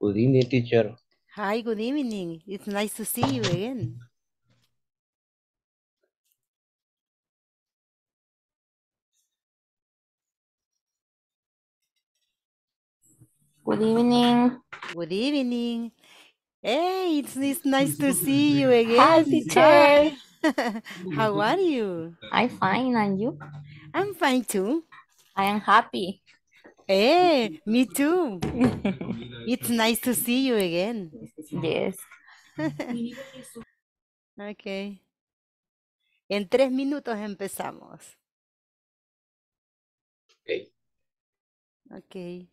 Good evening, teacher. Hi, good evening. It's nice to see you again. Good evening. Good evening. Hey, it's, it's nice to see you again. Hi, teacher. How are you? I'm fine, and you? I'm fine too. I am happy. Eh, me too. It's nice to see you again. Yes. ok. En tres minutos empezamos. Ok. Ok.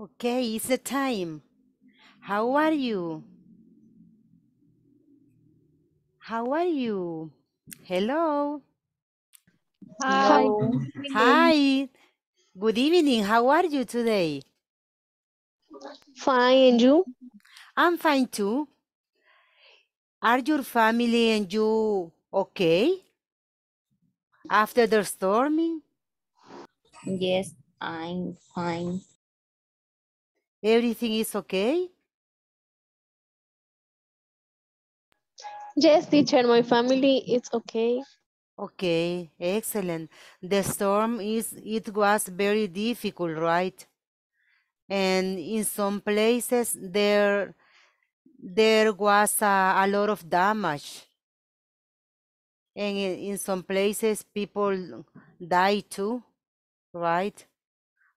Okay, it's the time. How are you? How are you? Hello. Hi. Hi. Good evening. How are you today? Fine, and you? I'm fine too. Are your family and you okay? After the storming? Yes, I'm fine. Everything is okay? Yes, teacher, my family is okay. Okay, excellent. The storm is, it was very difficult, right? And in some places there, there was a, a lot of damage. And in, in some places people die too, right?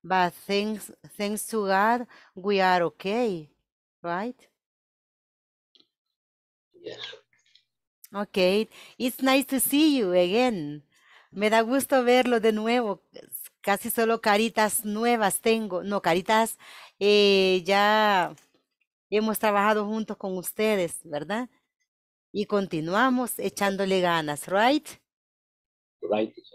But thanks, thanks to God, we are okay, right? Yes. Okay, it's nice to see you again. Me da gusto verlo de nuevo. Casi solo caritas nuevas tengo. No, caritas eh, ya hemos trabajado juntos con ustedes, ¿verdad? Y continuamos echándole ganas, right?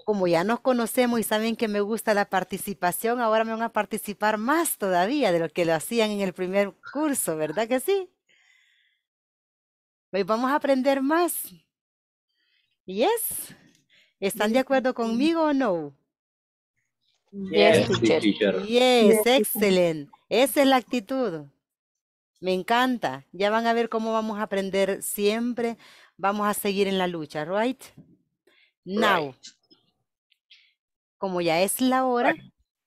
Como ya nos conocemos y saben que me gusta la participación, ahora me van a participar más todavía de lo que lo hacían en el primer curso, ¿verdad que sí? Hoy vamos a aprender más. Yes. ¿Están de acuerdo conmigo o no? Yes, teacher. Yes, excellent. Esa es la actitud. Me encanta. Ya van a ver cómo vamos a aprender siempre. Vamos a seguir en la lucha, right? Now. Como ya es la hora,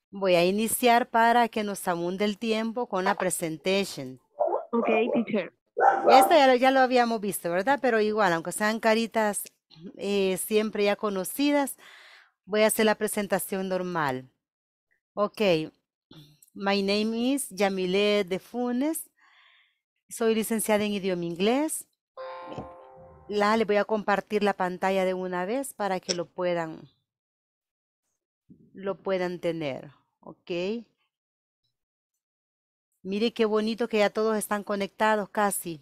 voy a iniciar para que nos abunde el tiempo con la presentation. Ok, teacher. Esta ya lo, ya lo habíamos visto, ¿verdad? Pero igual, aunque sean caritas eh, siempre ya conocidas, voy a hacer la presentación normal. Ok. My name is Yamile de Funes. Soy licenciada en idioma inglés. La, le voy a compartir la pantalla de una vez para que lo puedan, lo puedan tener, ¿ok? Mire qué bonito que ya todos están conectados casi.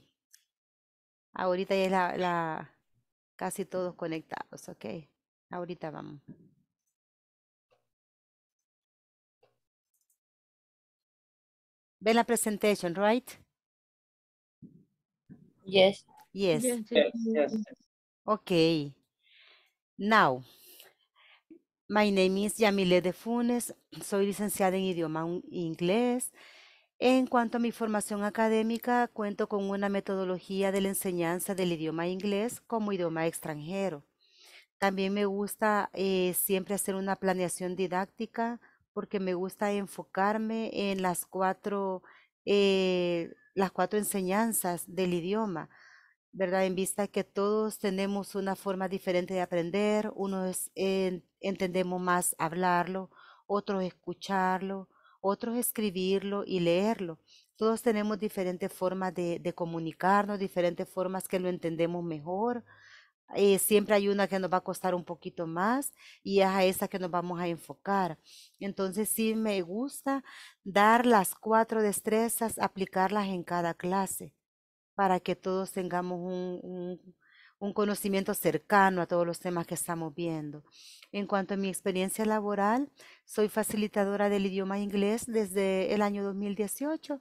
Ahorita ya es la, la casi todos conectados, ¿ok? Ahorita vamos. ¿Ven la presentación, right? Yes. Yes. Ok. Okay. Now, my name is Yamile de Funes. Soy licenciada en idioma inglés. En cuanto a mi formación académica, cuento con una metodología de la enseñanza del idioma inglés como idioma extranjero. También me gusta eh, siempre hacer una planeación didáctica porque me gusta enfocarme en las cuatro, eh, las cuatro enseñanzas del idioma ¿verdad? En vista que todos tenemos una forma diferente de aprender, unos entendemos más hablarlo, otros escucharlo, otros escribirlo y leerlo. Todos tenemos diferentes formas de, comunicarnos, diferentes formas que lo entendemos mejor. Eh, siempre hay una que nos va a costar un poquito más y es a esa que nos vamos a enfocar. Entonces sí me gusta dar las cuatro destrezas, aplicarlas en cada clase para que todos tengamos un, conocimiento cercano a todos los temas que estamos viendo. En cuanto a mi experiencia laboral, soy facilitadora del idioma inglés desde el año 2018.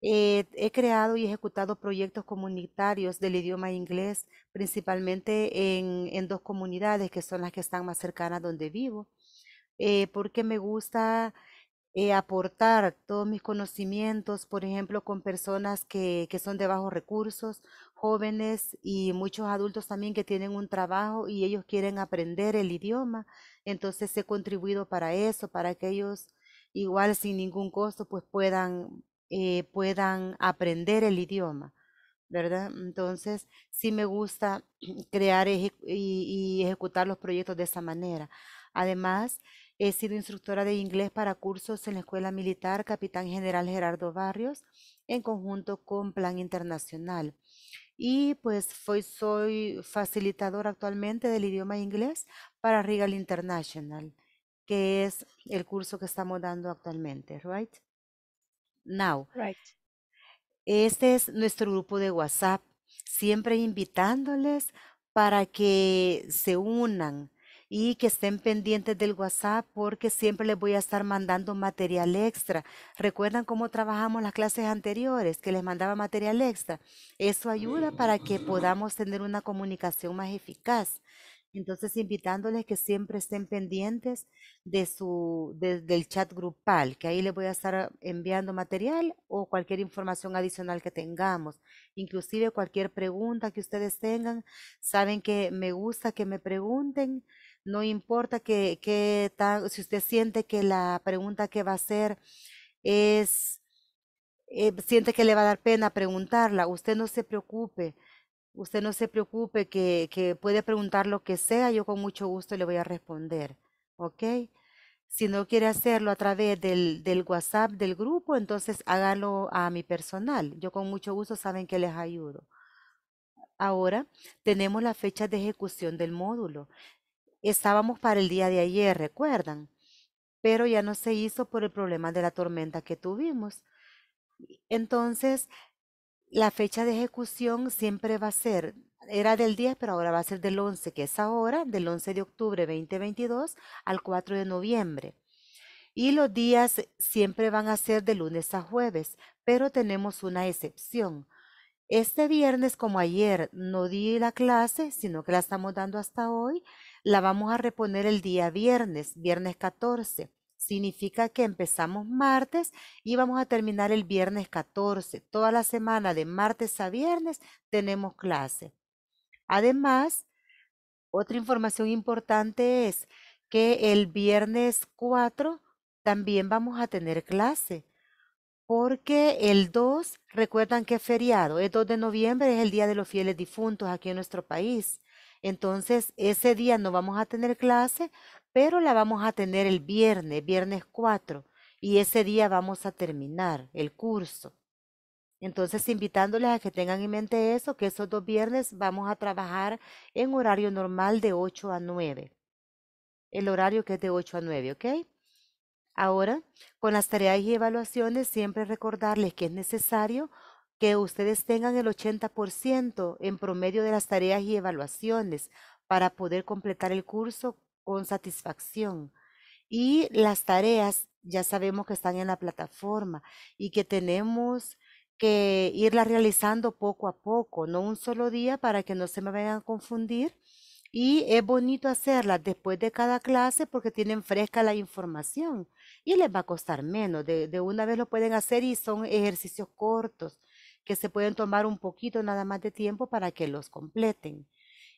Eh, he creado y ejecutado proyectos comunitarios del idioma inglés, principalmente en, dos comunidades que son las que están más cercanas donde vivo. Eh, porque me gusta eh, aportar todos mis conocimientos, por ejemplo, con personas que, son de bajos recursos, jóvenes y muchos adultos también que tienen un trabajo y ellos quieren aprender el idioma. Entonces he contribuido para eso, para que ellos igual sin ningún costo pues puedan, eh, puedan aprender el idioma. ¿Verdad? Entonces, sí me gusta crear y, y ejecutar los proyectos de esa manera. Además, He sido instructora de inglés para cursos en la Escuela Militar Capitán General Gerardo Barrios en conjunto con Plan Internacional. Y pues soy, soy facilitadora actualmente del idioma inglés para Regal International, que es el curso que estamos dando actualmente, right? Now. Right. Este es nuestro grupo de WhatsApp, siempre invitándoles para que se unan, y que estén pendientes del WhatsApp porque siempre les voy a estar mandando material extra. ¿Recuerdan cómo trabajamos las clases anteriores, que les mandaba material extra? Eso ayuda para que podamos tener una comunicación más eficaz. Entonces, invitándoles que siempre estén pendientes de su, del chat grupal, que ahí les voy a estar enviando material o cualquier información adicional que tengamos. Inclusive cualquier pregunta que ustedes tengan, saben que me gusta que me pregunten no importa que, que si usted siente que la pregunta que va a hacer es, eh, siente que le va a dar pena preguntarla, usted no se preocupe. Usted no se preocupe que, que puede preguntar lo que sea, yo con mucho gusto le voy a responder. ¿Ok? Si no quiere hacerlo a través del, del, WhatsApp del grupo, entonces hágalo a mi personal. Yo con mucho gusto saben que les ayudo. Ahora tenemos la fecha de ejecución del módulo. Estábamos para el día de ayer, recuerdan, pero ya no se hizo por el problema de la tormenta que tuvimos. Entonces, la fecha de ejecución siempre va a ser, era del 10, pero ahora va a ser del 11, que es ahora, del 11 de octubre 2022 al 4 de noviembre. Y los días siempre van a ser de lunes a jueves, pero tenemos una excepción. Este viernes, como ayer, no di la clase, sino que la estamos dando hasta hoy la vamos a reponer el día viernes, viernes 14. Significa que empezamos martes y vamos a terminar el viernes 14. Toda la semana de martes a viernes tenemos clase. Además, otra información importante es que el viernes 4 también vamos a tener clase. Porque el 2, recuerdan que es feriado, el 2 de noviembre es el Día de los Fieles Difuntos aquí en nuestro país. Entonces, ese día no vamos a tener clase, pero la vamos a tener el viernes, viernes 4, y ese día vamos a terminar el curso. Entonces, invitándoles a que tengan en mente eso, que esos dos viernes vamos a trabajar en horario normal de 8 a 9. El horario que es de 8 a 9, ¿ok? Ahora, con las tareas y evaluaciones, siempre recordarles que es necesario que ustedes tengan el 80% en promedio de las tareas y evaluaciones para poder completar el curso con satisfacción. Y las tareas ya sabemos que están en la plataforma y que tenemos que irlas realizando poco a poco, no un solo día para que no se me vayan a confundir. Y es bonito hacerlas después de cada clase porque tienen fresca la información y les va a costar menos. De, de una vez lo pueden hacer y son ejercicios cortos que se pueden tomar un poquito nada más de tiempo para que los completen.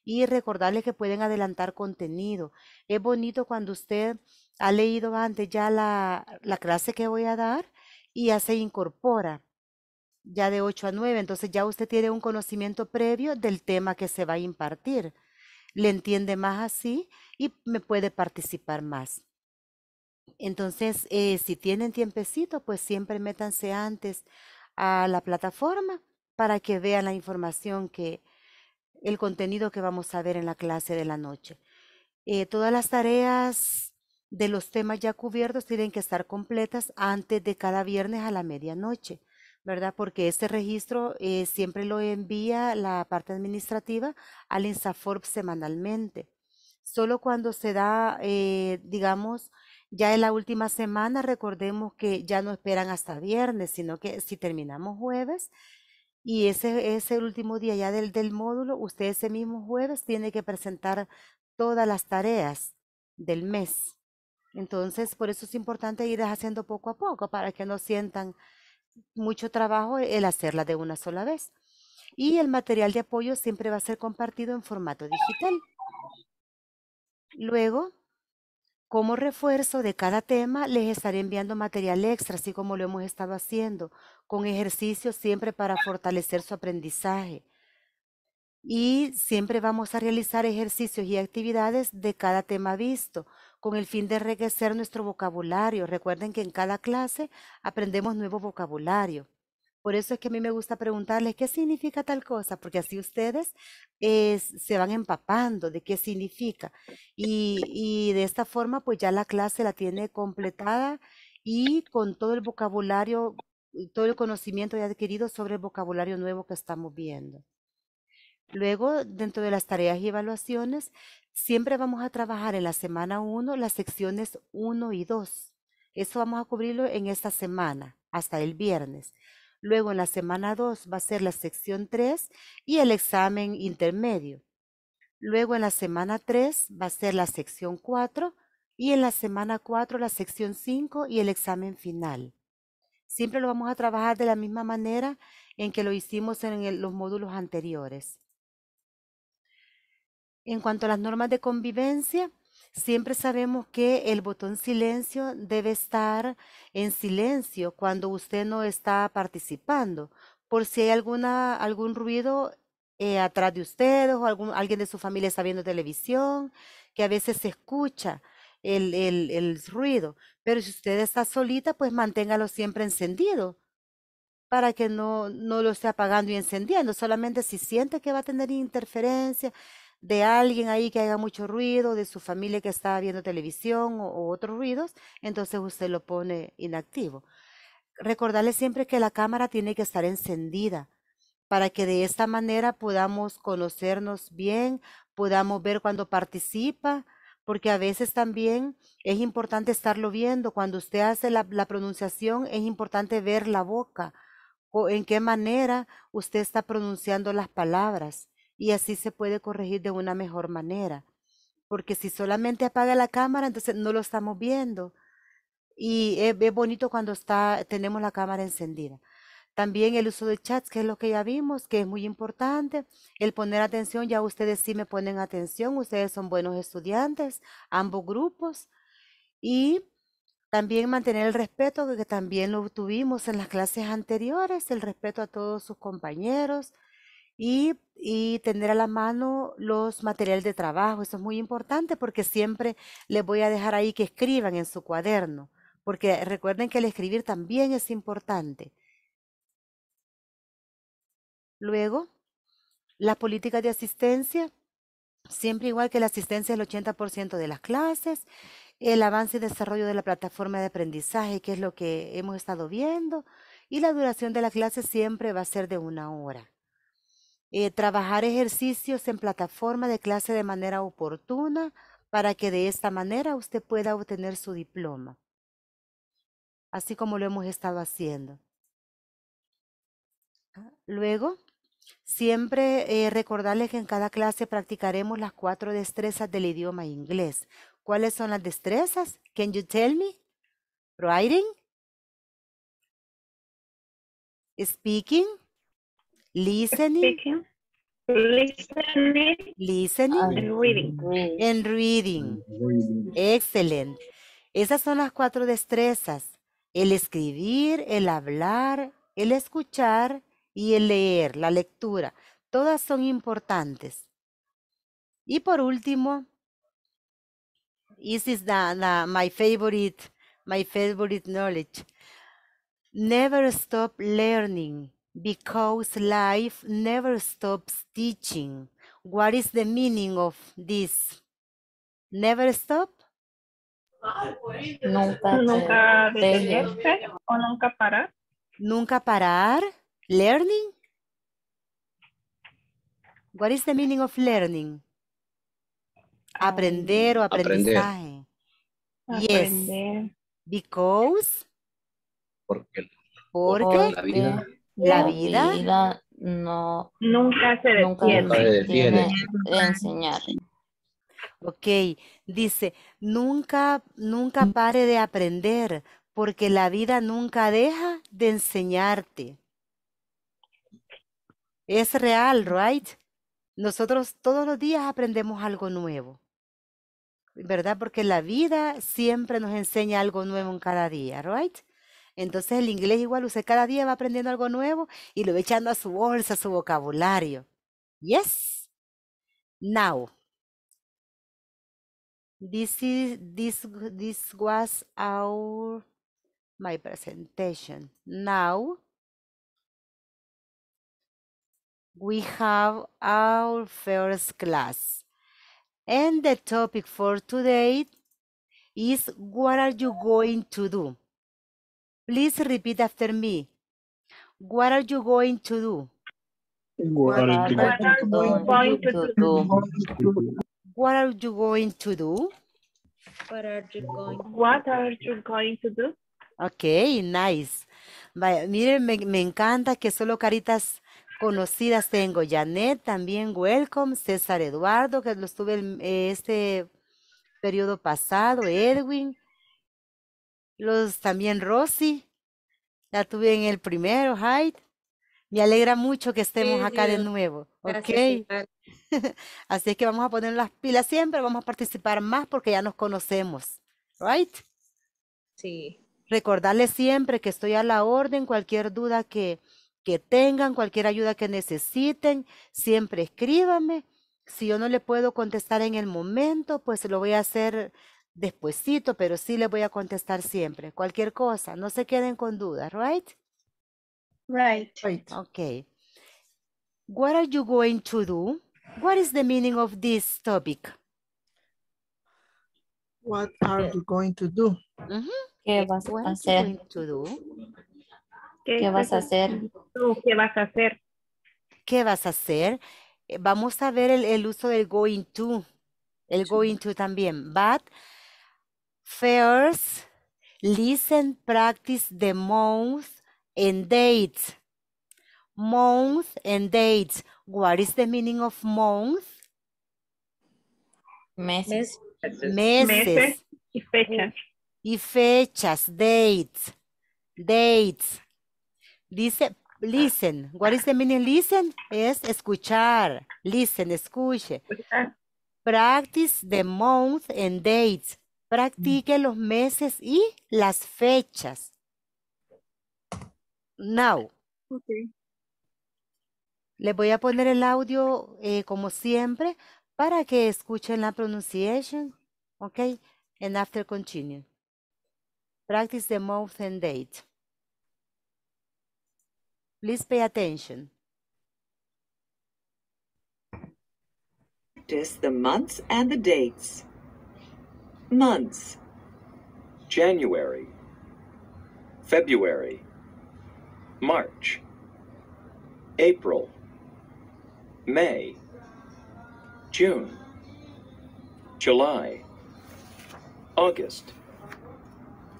Y recordarles que pueden adelantar contenido. Es bonito cuando usted ha leído antes ya la, la clase que voy a dar y ya se incorpora ya de 8 a 9. Entonces ya usted tiene un conocimiento previo del tema que se va a impartir. Le entiende más así y me puede participar más. Entonces, eh, si tienen tiempecito, pues siempre métanse antes a la plataforma para que vean la información que, el contenido que vamos a ver en la clase de la noche. Eh, todas las tareas de los temas ya cubiertos tienen que estar completas antes de cada viernes a la medianoche, ¿verdad? Porque este registro eh, siempre lo envía la parte administrativa al INSAFORP semanalmente. Solo cuando se da, eh, digamos, ya en la última semana, recordemos que ya no esperan hasta viernes, sino que si terminamos jueves y ese es el último día ya del, del módulo, usted ese mismo jueves tiene que presentar todas las tareas del mes. Entonces, por eso es importante ir haciendo poco a poco para que no sientan mucho trabajo el hacerla de una sola vez. Y el material de apoyo siempre va a ser compartido en formato digital. Luego, como refuerzo de cada tema, les estaré enviando material extra, así como lo hemos estado haciendo, con ejercicios siempre para fortalecer su aprendizaje. Y siempre vamos a realizar ejercicios y actividades de cada tema visto, con el fin de enriquecer nuestro vocabulario. Recuerden que en cada clase aprendemos nuevo vocabulario. Por eso es que a mí me gusta preguntarles qué significa tal cosa, porque así ustedes eh, se van empapando de qué significa. Y, y de esta forma, pues ya la clase la tiene completada y con todo el vocabulario, todo el conocimiento ya adquirido sobre el vocabulario nuevo que estamos viendo. Luego, dentro de las tareas y evaluaciones, siempre vamos a trabajar en la semana 1 las secciones 1 y 2. Eso vamos a cubrirlo en esta semana, hasta el viernes. Luego en la semana 2 va a ser la sección 3 y el examen intermedio. Luego en la semana 3 va a ser la sección 4 y en la semana 4 la sección 5 y el examen final. Siempre lo vamos a trabajar de la misma manera en que lo hicimos en los módulos anteriores. En cuanto a las normas de convivencia, Siempre sabemos que el botón silencio debe estar en silencio cuando usted no está participando, por si hay alguna, algún ruido eh, atrás de usted o alguien de su familia está viendo televisión, que a veces se escucha el, el, el ruido. Pero si usted está solita, pues manténgalo siempre encendido para que no, no lo esté apagando y encendiendo. Solamente si siente que va a tener interferencia, de alguien ahí que haga mucho ruido, de su familia que está viendo televisión o, otros ruidos, entonces usted lo pone inactivo. Recordarle siempre que la cámara tiene que estar encendida para que de esta manera podamos conocernos bien, podamos ver cuando participa, porque a veces también es importante estarlo viendo. Cuando usted hace la, la, pronunciación, es importante ver la boca o en qué manera usted está pronunciando las palabras y así se puede corregir de una mejor manera. Porque si solamente apaga la cámara, entonces no lo estamos viendo. Y es, bonito cuando está, tenemos la cámara encendida. También el uso de chats, que es lo que ya vimos, que es muy importante. El poner atención, ya ustedes sí me ponen atención, ustedes son buenos estudiantes, ambos grupos. Y también mantener el respeto, que también lo tuvimos en las clases anteriores, el respeto a todos sus compañeros, y, tener a la mano los materiales de trabajo. Eso es muy importante porque siempre les voy a dejar ahí que escriban en su cuaderno, porque recuerden que el escribir también es importante. Luego, las políticas de asistencia, siempre igual que la asistencia del 80% de las clases, el avance y desarrollo de la plataforma de aprendizaje, que es lo que hemos estado viendo, y la duración de la clase siempre va a ser de una hora. Eh, trabajar ejercicios en plataforma de clase de manera oportuna para que de esta manera usted pueda obtener su diploma, así como lo hemos estado haciendo. Ah, luego, siempre eh, recordarles que en cada clase practicaremos las cuatro destrezas del idioma inglés. ¿Cuáles son las destrezas? Can you tell me? Writing, speaking, Listening. Listening. Listening. And reading. Excelente. Esas son las cuatro destrezas. El escribir, el hablar, el escuchar y el leer, la lectura. Todas son importantes. Y por último, this is my favorite, my favorite knowledge. Never stop learning because life never stops teaching. What is the meaning of this? Never stop? Nunca, nunca detenerse o nunca parar. Nunca parar. Learning? What is the meaning of learning? Aprender o aprendizaje. Aprender. Yes. Because. Porque. Porque la vida. La vida, no, nunca se detiene, de enseñarte. Ok, dice, nunca, nunca pare de aprender, porque la vida nunca deja de enseñarte. Es real, right? Nosotros todos los días aprendemos algo nuevo, ¿verdad? Porque la vida siempre nos enseña algo nuevo en cada día, right? Entonces el inglés igual usted cada día va aprendiendo algo nuevo y lo va echando a su bolsa, a su vocabulario. Yes. Now. This is this this was our my presentation. Now we have our first class. And the topic for today is what are you going to do? Please repeat after me. What are you going to do? What are you going to do? What are you going to do? What are you going to do? Okay, nice. miren, me, encanta que solo caritas conocidas tengo. Janet también, welcome. César Eduardo, que lo estuve eh, este periodo pasado. Edwin los también Rosy, la tuve en el primero, Hyde. Me alegra mucho que estemos acá de nuevo, Okay Así es que vamos a poner las pilas siempre, vamos a participar más porque ya nos conocemos, ¿right? Sí. Recordarles siempre que estoy a la orden, cualquier duda que, que tengan, cualquier ayuda que necesiten, siempre escríbame. Si yo no le puedo contestar en el momento, pues lo voy a hacer despuesito, pero sí le voy a contestar siempre. Cualquier cosa, no se queden con dudas, right? Right. Okay. What are you going to do? What is the meaning of this topic? What are you going to do? ¿Qué vas a hacer? ¿Qué, vas a hacer? ¿Qué vas a hacer? ¿Qué vas a hacer? Vamos a ver el, uso del going to. El going to también. But First, listen, practice the month and dates. Month and dates. What is the meaning of month? Meses. Meses. Meses y fechas. Y fechas, dates. Dates. Dice, listen. What is the meaning listen? Es escuchar. Listen, escuche. Practice the month and dates. Practique los meses y las fechas. Now. le voy a poner el audio eh, como siempre para que escuchen la pronunciación. Okay. And after continue. Practice the month and date. Please pay attention. Practice the months and the dates. months? January, February, March, April, May, June, July, August,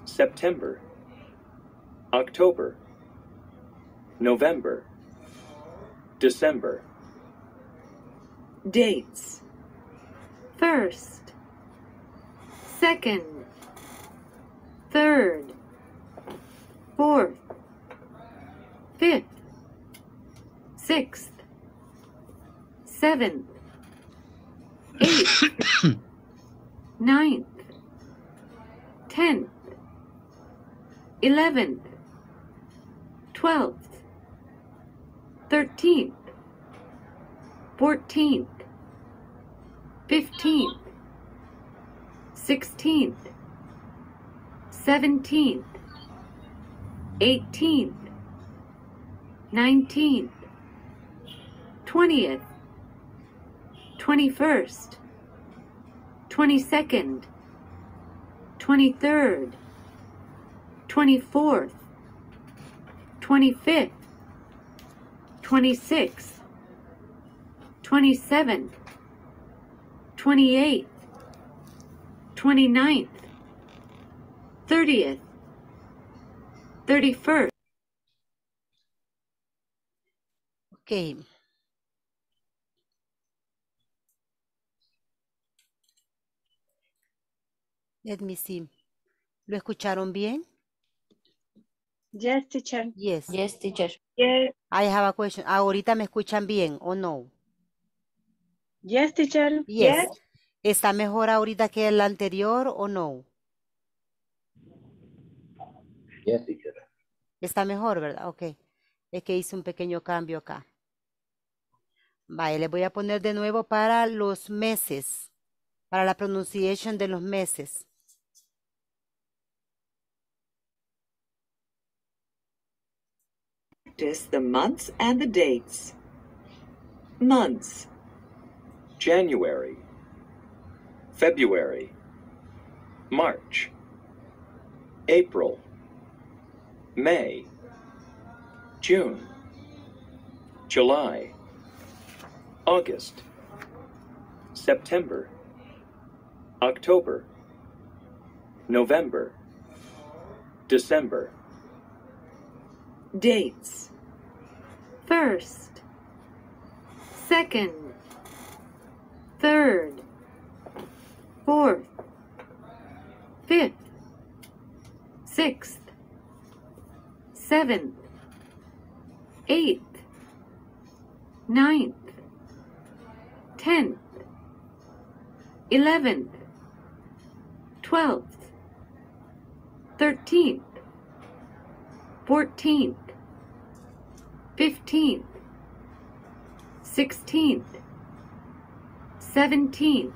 September, October, November, December. Dates. First second, third, fourth, fifth, sixth, seventh, eighth, ninth, tenth, eleventh, twelfth, thirteenth, fourteenth, fifteenth sixteenth, seventeenth, eighteenth, nineteenth, twentieth, twenty first, twenty second, twenty third, twenty fourth, twenty fifth, twenty sixth, twenty seventh, twenty eighth. 29th, 30th, 31st. Ok. Let me see. ¿Lo escucharon bien? Yes, teacher. Yes. Yes, teacher. Yes. I have a question. ¿Ahorita me escuchan bien o no? Yes, teacher. Yes. yes. ¿Está mejor ahorita que el anterior o no? sí, Está mejor, ¿verdad? Ok. Es que hice un pequeño cambio acá. Vale, le voy a poner de nuevo para los meses, para la pronunciación de los meses. the months and the dates. Months. January. February, March, April, May, June, July, August, September, October, November, December. Dates First, second, third, fourth, fifth, sixth, seventh, eighth, ninth, tenth, eleventh, twelfth, thirteenth, fourteenth, fifteenth, sixteenth, seventeenth,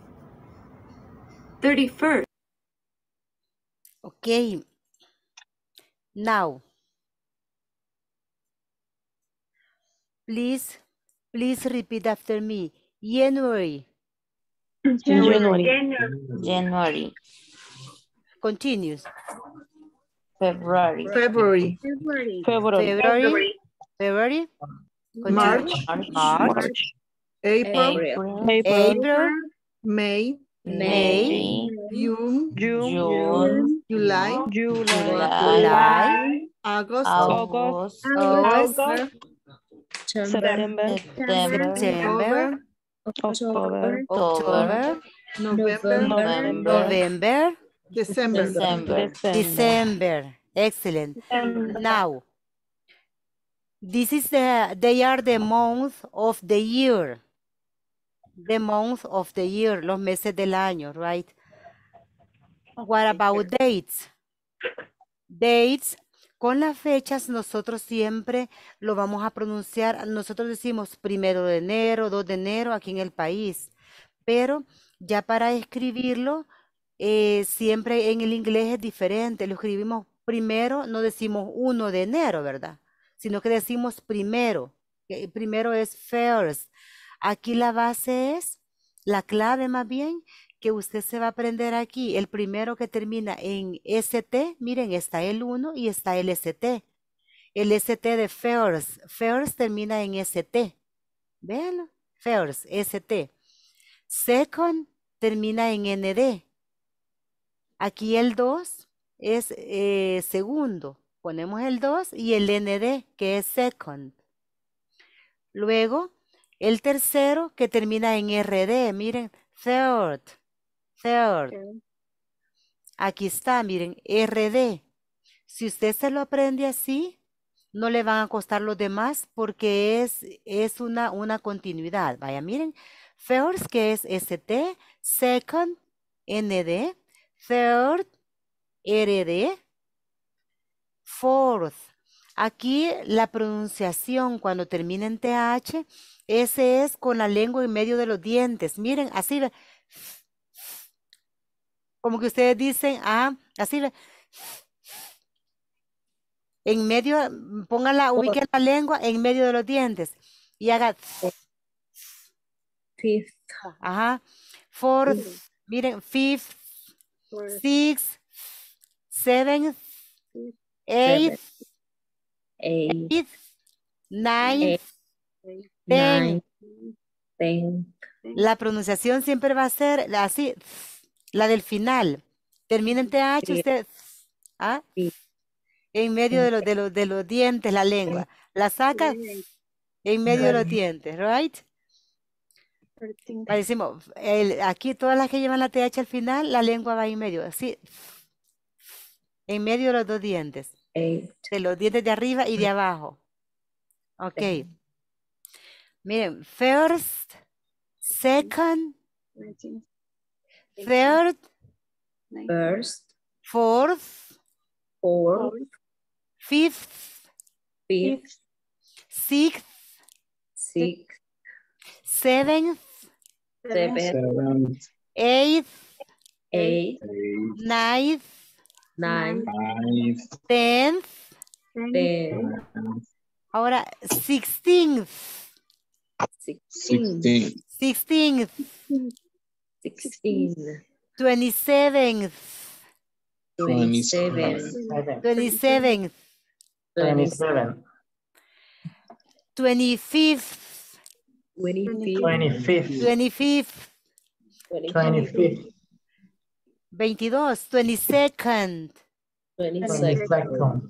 31st. Okay. Now, please, please repeat after me. January. January. January. January. Continues. February. February. February. February. February. March. March. March. April. April. May. May, June, June, July, July, August, August, August, September, September, October, October, November, November, December, December. Excellent. Now, this is the, they are the months of the year. the month of the year, los meses del año, right? What about dates? Dates, con las fechas nosotros siempre lo vamos a pronunciar, nosotros decimos primero de enero, 2 de enero aquí en el país, pero ya para escribirlo, eh, siempre en el inglés es diferente, lo escribimos primero, no decimos 1 de enero, ¿verdad? Sino que decimos primero, primero es first, Aquí la base es, la clave más bien, que usted se va a aprender aquí, el primero que termina en ST, miren, está el 1 y está el ST. El ST de FIRST, FIRST termina en ST. Ven, FIRST, ST. Second termina en ND. Aquí el 2 es eh, segundo. Ponemos el 2 y el ND, que es second. Luego, el tercero que termina en RD, miren, third, third. Aquí está, miren, RD. Si usted se lo aprende así, no le van a costar los demás porque es, una, una continuidad. Vaya, miren, first que es ST, second, ND, third, RD, fourth. Aquí la pronunciación cuando termina en TH ese es con la lengua en medio de los dientes. Miren, así. Como que ustedes dicen, ah, así. En medio, mm, póngala, oh. ubiquen la lengua en medio de los dientes. Y haga. Fifth. Ajá. Fourth. Miren, fifth. Six. Seven. Eight. Eighth. Eighth. La pronunciación siempre va a ser así, la del final. Termina en TH usted. ¿ah? En medio de los, de, los, dientes, la lengua. La saca en medio de los dientes, right? decimos aquí todas las que llevan la TH al final, la lengua va en medio, así. En medio de los dos dientes. De los dientes de arriba y de abajo. Ok. Miren, first, second, 19, third, first, fourth, fourth, fifth, fifth, sixth, sixth, seventh, seventh, eighth, eighth, ninth, ninth, tenth, tenth. Ahora, sixteenth. Sixteen. Sixteen. Sixteen. Twenty-seventh. Twenty-seventh. Twenty-seven. Twenty-seventh. Twenty-fifth. Twenty-fifth. Twenty-fifth. Twenty-fifth. Veintidós. Twenty-second. Twenty-second.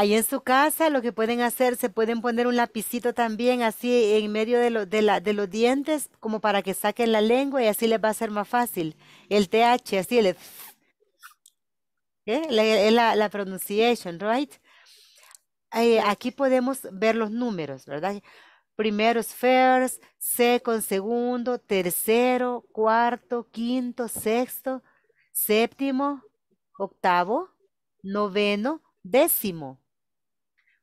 Ahí en su casa lo que pueden hacer, se pueden poner un lapicito también así en medio de, los dientes como para que saquen la lengua y así les va a ser más fácil. El TH, así el... ¿eh? La, la, pronunciation, right? Eh, aquí podemos ver los números, ¿verdad? Primero es first, second, segundo, tercero, cuarto, quinto, sexto, séptimo, octavo, noveno, décimo.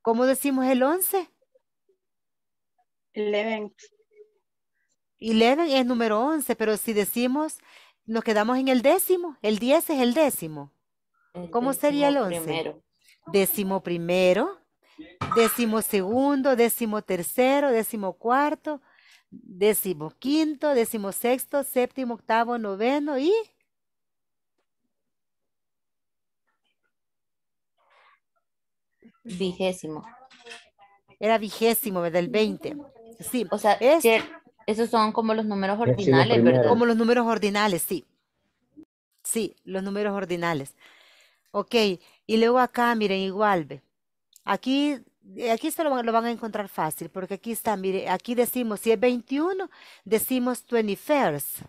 ¿Cómo decimos el 11? 11. Eleven es número 11, pero si decimos, nos quedamos en el décimo. El 10 es el décimo. ¿Cómo sería el 11? Décimo primero, décimo segundo, décimo tercero, décimo cuarto, décimo quinto, décimo sexto, séptimo, octavo, noveno y Vigésimo. Era vigésimo, del 20. Sí. O sea, esos son como los números ordinales, ¿verdad? Como los números ordinales, sí. Sí, los números ordinales. Ok, y luego acá, miren, igual, ve. Aquí, eh, aquí se lo, van a encontrar fácil, porque aquí está, mire aquí decimos, si es 21, decimos 21st.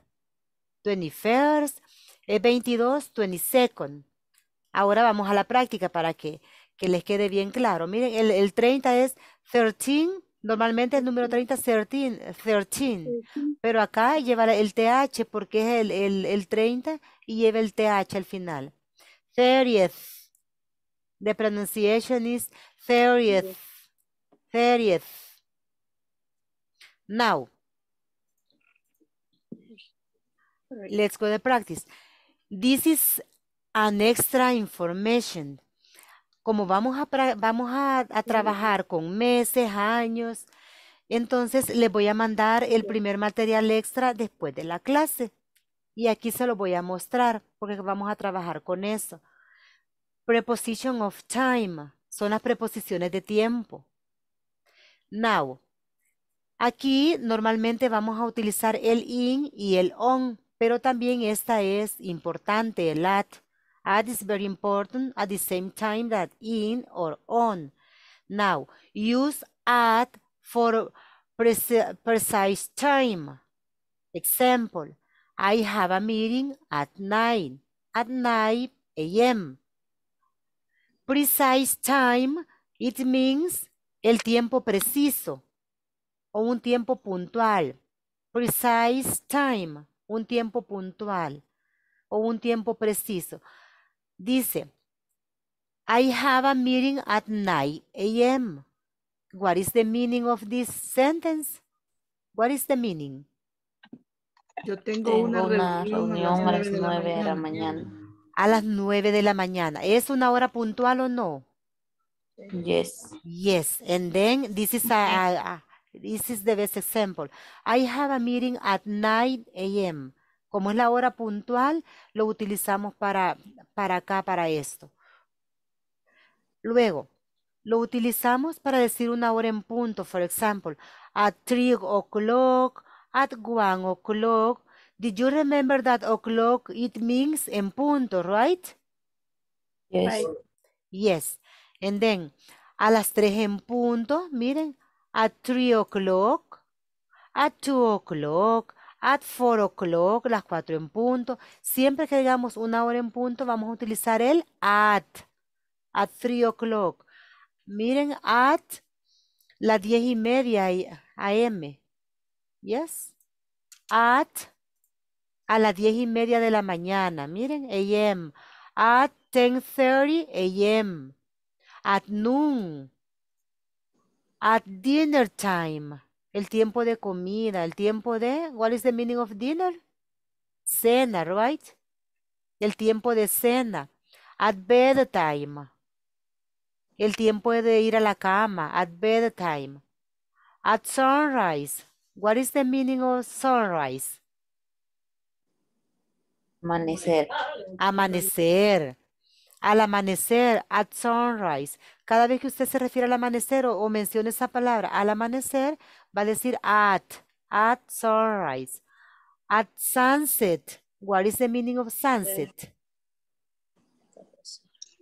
21st, es 22, 22nd. Ahora vamos a la práctica para que que les quede bien claro. Miren, el, el 30 es 13, normalmente el número 30 es 13, pero acá lleva el TH porque es el, el, 30 y lleva el TH al final. 30 The pronunciation is 30th. 30th. Now, let's go to practice. This is an extra information como vamos a, vamos a, trabajar con meses, años, entonces les voy a mandar el primer material extra después de la clase. Y aquí se lo voy a mostrar porque vamos a trabajar con eso. Preposition of time son las preposiciones de tiempo. Now. Aquí normalmente vamos a utilizar el in y el on, pero también esta es importante, el at. At is very important at the same time that in or on. Now, use at for precise time. Example, I have a meeting at 9, at 9 a.m. Precise time, it means el tiempo preciso o un tiempo puntual. Precise time, un tiempo puntual o un tiempo preciso. Dice, I have a meeting at 9 a.m. What is the meaning of this sentence? What is the meaning? Yo tengo, una, reunión, a las 9 de la mañana. A las 9 de la mañana. ¿Es una hora puntual o no? Yes. Yes. And then this is this is the best example. I have a meeting at 9 a.m. Como es la hora puntual, lo utilizamos para, para acá, para esto. Luego, lo utilizamos para decir una hora en punto. For example, at 3 o'clock, at one o'clock. Did you remember that o'clock? It means en punto, right? Yes. Yes. And then, a las tres en punto, miren, at 3 o'clock, at 2 o'clock, at four o'clock, las cuatro en punto. Siempre que digamos una hora en punto, vamos a utilizar el at, at three o'clock. Miren, at las diez y media a.m. Yes. At a las diez y media de la mañana. Miren, a.m. At ten thirty a.m. At noon. At dinner time el tiempo de comida, el tiempo de, what is the meaning of dinner? Cena, right? El tiempo de cena, at bedtime. El tiempo de ir a la cama, at bedtime. At sunrise, what is the meaning of sunrise? Amanecer. Amanecer. Al amanecer, at sunrise. Cada vez que usted se refiere al amanecer o, o menciona esa palabra, al amanecer, va a decir at, at sunrise, at sunset. What is the meaning of sunset?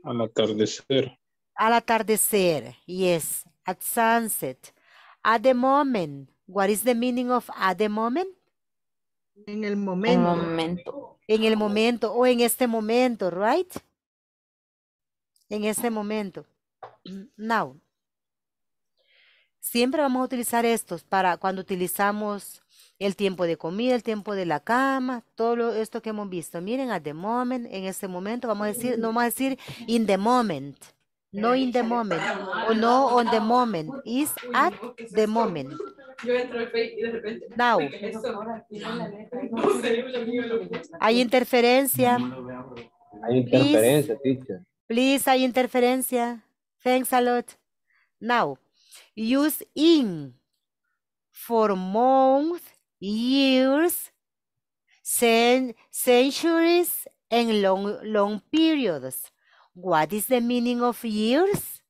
Al atardecer. Al atardecer, yes, at sunset. At the moment, what is the meaning of at the moment? En el momento. En el momento. En el momento o en este momento, right? En este momento. Now, Siempre vamos a utilizar estos para cuando utilizamos el tiempo de comida, el tiempo de la cama, todo esto que hemos visto. Miren, at the moment, en ese momento, vamos a decir, no vamos a decir in the moment, no in the moment, o no on the moment, is at the moment. Now. Hay interferencia. Hay interferencia, teacher. Please, hay interferencia. Thanks a lot. Now. Use in for months, years, centuries, and long, periods. What is the meaning of years?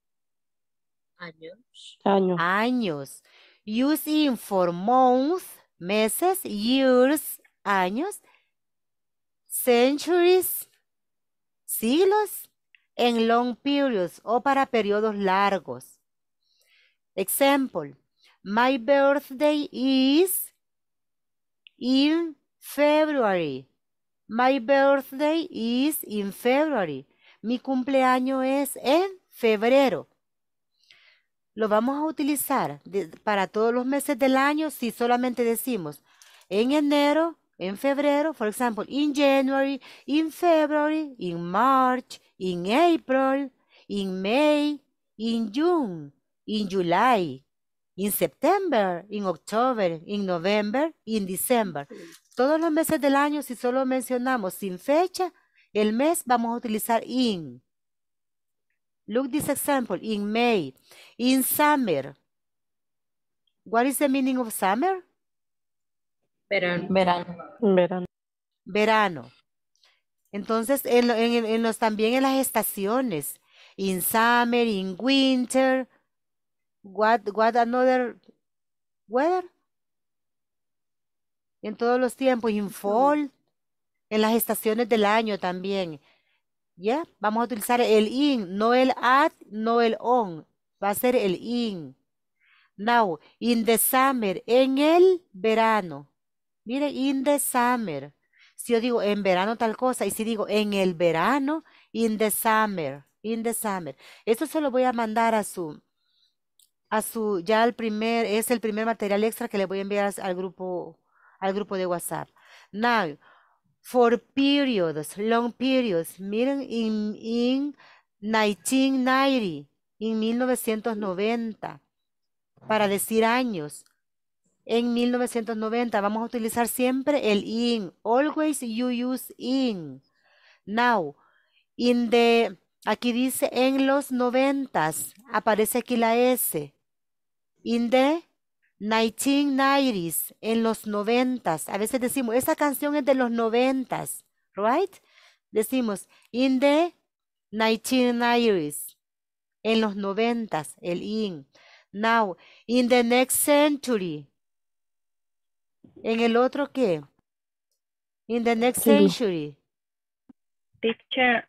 Años. Años. Use in for months, meses, years, años, centuries, siglos, en long periods o para periodos largos. Example, my birthday is in February. My birthday is in February. Mi cumpleaños es en febrero. Lo vamos a utilizar para todos los meses del año si solamente decimos en enero, en febrero, for example, in January, in February, in March, in April, in May, in June in July, in September, in October, in November, in December. Todos los meses del año, si solo mencionamos sin fecha, el mes vamos a utilizar in. Look this example, in May, in summer. What is the meaning of summer? Verano. Verano. Verano. Entonces, en, en los, también en las estaciones. In summer, in winter, What, another weather? En todos los tiempos, in fall, en las estaciones del año también. ¿Ya? vamos a utilizar el in, no el at, no el on. Va a ser el in. Now, in the summer, en el verano. Mire, in the summer. Si yo digo en verano tal cosa, y si digo en el verano, in the summer, in the summer. Esto se lo voy a mandar a Zoom su, ya el primer, es el primer material extra que le voy a enviar al grupo, al grupo de WhatsApp. Now, for periods, long periods, miren, in, in 1990, en 1990, para decir años. En 1990 vamos a utilizar siempre el in. Always you use in. Now, in the Aquí dice en los noventas. Aparece aquí la S. In the 1990s. En los noventas. A veces decimos, esa canción es de los noventas. Right? Decimos, in the 1990s. En los noventas. El in. Now, in the next century. ¿En el otro qué? In the next century. Picture.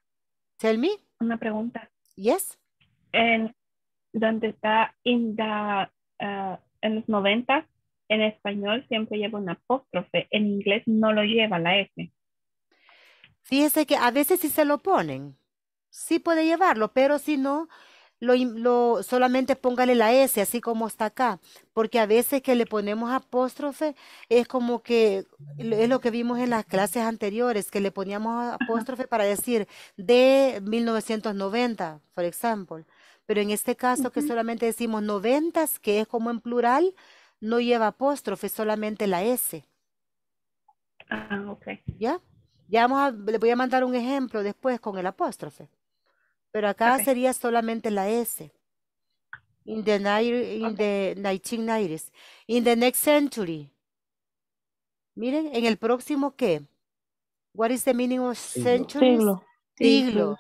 Tell me una pregunta. Yes. En donde está in uh, en los 90 en español siempre lleva un apóstrofe, en inglés no lo lleva la S. Fíjese que a veces si se lo ponen. Sí puede llevarlo, pero si no, lo, solamente póngale la S, así como está acá, porque a veces que le ponemos apóstrofe es como que es lo que vimos en las clases anteriores, que le poníamos apóstrofe para decir de 1990, por ejemplo. Pero en este caso que solamente decimos noventas, que es como en plural, no lleva apóstrofe, solamente la S. Ah, ok. ¿Ya? Ya vamos le voy a mandar un ejemplo después con el apóstrofe pero acá sería solamente la S. In the, in the 1990s. In the next century. Miren, en el próximo qué? What is the meaning of century? Siglo. siglo.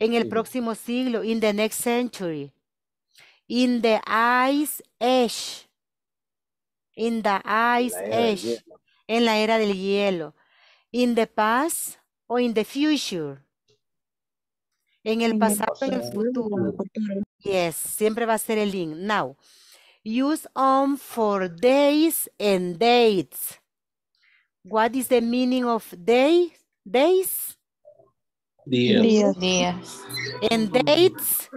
En el próximo siglo. In the next century. In the ice age. In the ice age. En la era del hielo. In the past o in the future. En el pasado y en el futuro. Yes, siempre va a ser el in. Now, use on for days and dates. What is the meaning of day, days? Días. Días. And dates?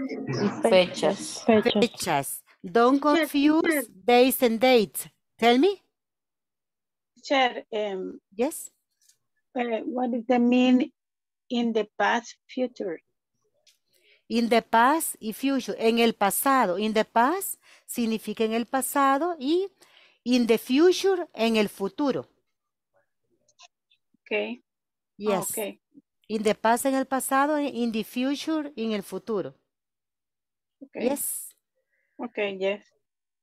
Fechas. Fechas. Fechas. Don't confuse days and dates. Tell me. Chair. Um, yes. Uh, what does that mean in the past future? In the past y future. En el pasado. In the past significa en el pasado y in the future en el futuro. Ok. Ah, yes. Okay. In the past en el pasado, in the future en el futuro. Okay. Yes. Okay, yes.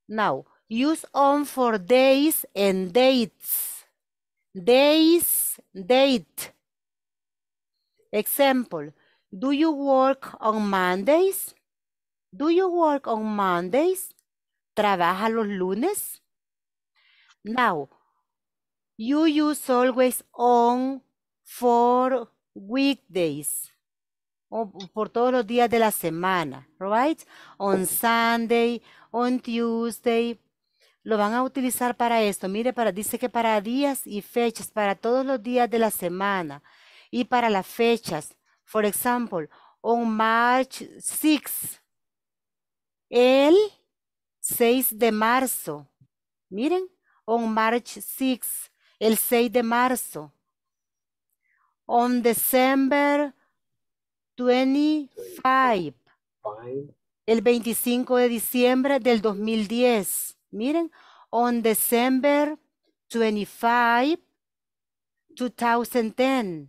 Now, use on for days and dates. Days, date. Example, Do you work on Mondays? Do you work on Mondays? ¿Trabaja los lunes? Now, you use always on for weekdays. O por todos los días de la semana, right? On Sunday, on Tuesday. Lo van a utilizar para esto. Mire, para, dice que para días y fechas, para todos los días de la semana y para las fechas. For example, on March 6, el 6 de marzo. Miren, on March 6, el 6 de marzo. On December 25, el 25 de diciembre del 2010. Miren, on December 25, 2010.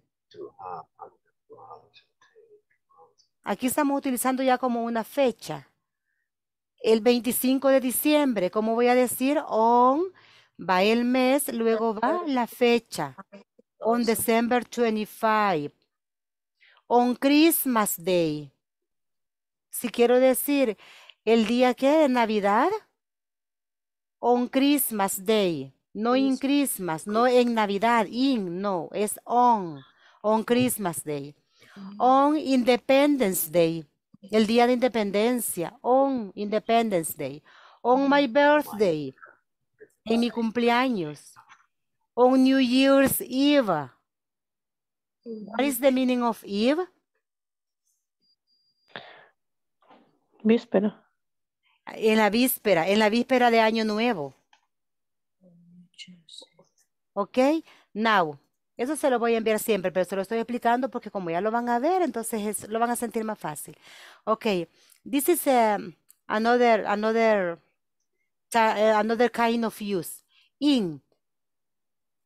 Aquí estamos utilizando ya como una fecha. El 25 de diciembre, ¿cómo voy a decir? On, va el mes, luego va la fecha. On December 25. On Christmas Day. Si quiero decir el día que es Navidad, on Christmas Day. No in Christmas, no en Navidad, in, no, es on, on Christmas Day. Mm. on Independence Day, el día de independencia, on Independence Day, on my birthday, en mi cumpleaños, on New Year's Eve. What is the meaning of Eve? Víspera. En la víspera, en la víspera de Año Nuevo. Ok, now, eso se lo voy a enviar siempre, pero se lo estoy explicando porque como ya lo van a ver, entonces es, lo van a sentir más fácil. Ok, this is um, another, another, eh, another kind of use. In,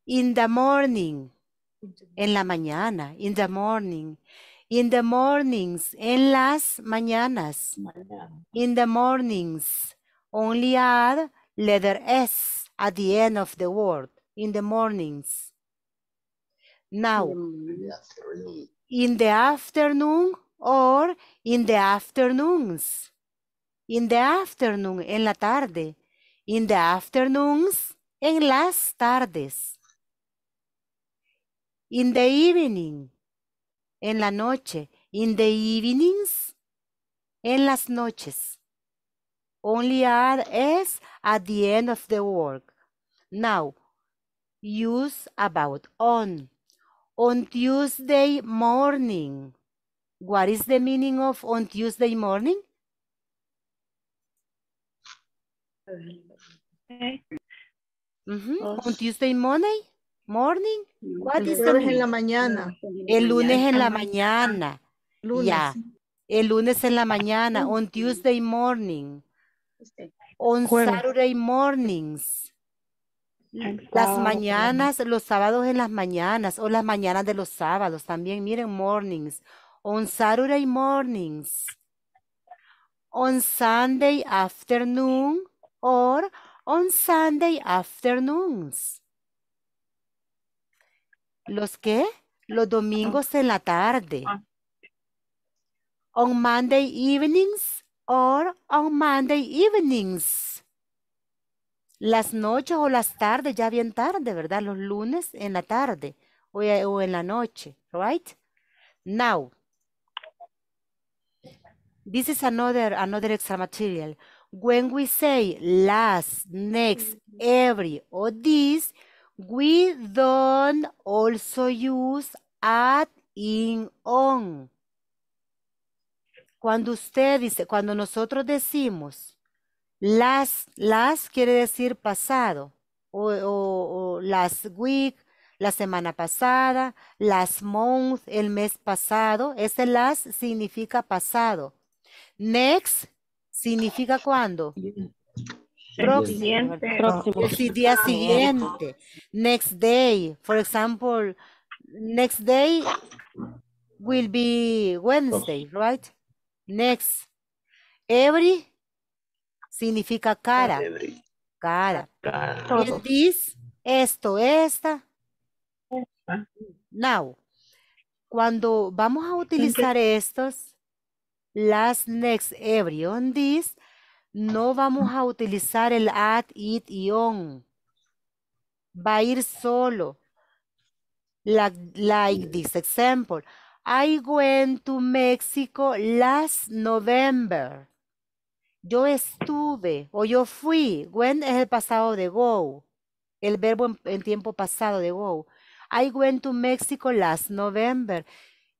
in the morning, en la mañana, in the morning. In the mornings, en las mañanas. In the mornings, only add letter S at the end of the word. In the mornings now. Mm. In, the afternoon or in the afternoons. In the afternoon, en la tarde. In the afternoons, en las tardes. In the evening, en la noche. In the evenings, en las noches. Only are is at the end of the work Now, use about on on Tuesday morning. What is the meaning of on Tuesday morning? Mm-hmm. On Tuesday morning? Morning? What lunes en la mañana. El lunes en la mañana. El lunes en la mañana. On Tuesday morning. On Saturday mornings. Las mañanas, los sábados en las mañanas o las mañanas de los sábados también. Miren, mornings. On Saturday mornings. On Sunday afternoon or on Sunday afternoons. ¿Los qué? Los domingos en la tarde. On Monday evenings or on Monday evenings las noches o las tardes, ya bien tarde, ¿verdad? Los lunes en la tarde eh, o, en la noche, right? Now, this is another, another extra material. When we say last, next, every, or this, we don't also use at, in, on. Cuando usted dice, cuando nosotros decimos, las, las quiere decir pasado, o, o, las week, la semana pasada, las month, el mes pasado. este las significa pasado. Next significa cuando El día siguiente. Next day. For example, next day will be Wednesday, right? Next. Every significa cara. Cara. esto, esta. Ah. Now, cuando vamos a utilizar estos, las next, every, on this, no vamos a utilizar el at, it y on. Va a ir solo. like this example. I went to Mexico last November. Yo estuve o yo fui. When es el pasado de go. El verbo en, tiempo pasado de go. I went to Mexico last November.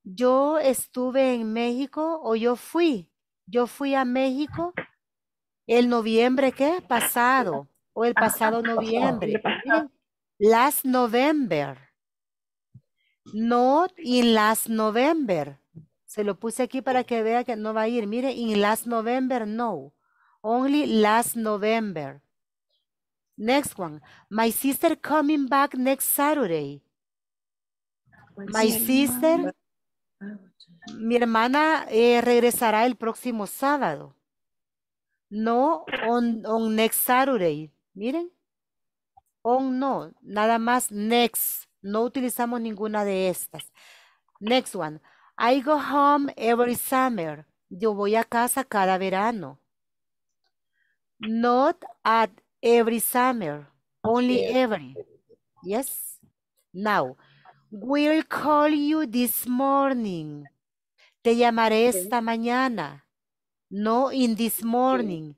Yo estuve en México o yo fui. Yo fui a México el noviembre, ¿qué? Pasado. O el pasado noviembre. last November. Not in last November. Se lo puse aquí para que vea que no va a ir. Mire, in last November, no. Only last November. Next one. My sister coming back next Saturday. Pues My sister, mi hermana eh, regresará el próximo sábado. No, on, on next Saturday. Miren. On no, nada más next. No utilizamos ninguna de estas. Next one. I go home every summer. Yo voy a casa cada verano. Not at every summer, only every. Yes? Now, we'll call you this morning. Te llamaré esta mañana. No, in this morning.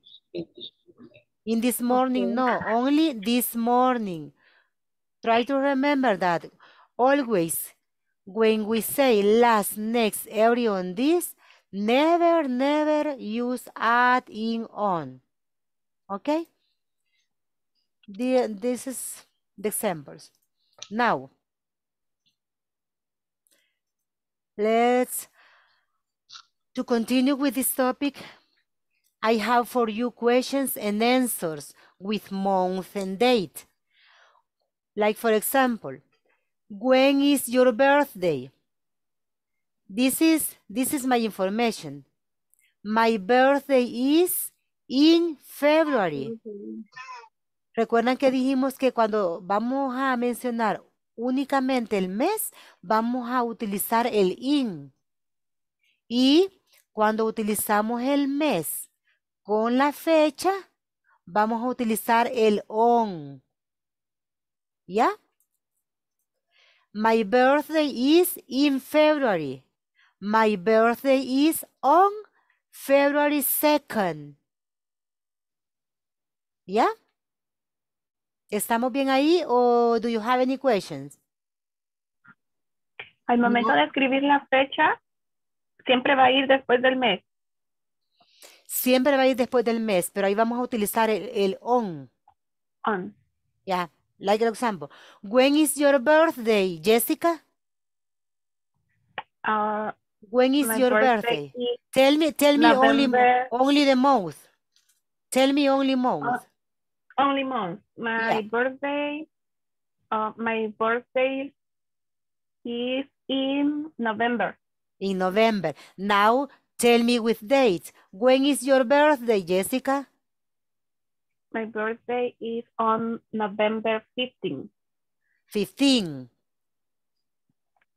In this morning, no. Only this morning. Try to remember that. Always When we say last, next, every, on, this, never, never use at, in, on. Okay? The, this is the examples. Now, let's, to continue with this topic, I have for you questions and answers with month and date. Like for example, When is your birthday? This is, this is my information. My birthday is in February. Recuerdan que dijimos que cuando vamos a mencionar únicamente el mes, vamos a utilizar el in. Y cuando utilizamos el mes con la fecha, vamos a utilizar el on. ¿Ya? My birthday is in February. My birthday is on February 2nd. ¿Ya? ¿Estamos bien ahí o do you have any questions? Al momento de escribir la fecha, siempre va a ir después del mes. Siempre va a ir después del mes, pero ahí vamos a utilizar el, el on. On. Ya. Like an example, when is your birthday, Jessica? Uh, when is your birthday? birthday? Tell me, tell me only only the month. Tell me only month. Uh, only month. My yeah. birthday. Uh, my birthday is in November. In November. Now tell me with dates. When is your birthday, Jessica? my birthday is on November 15. 15.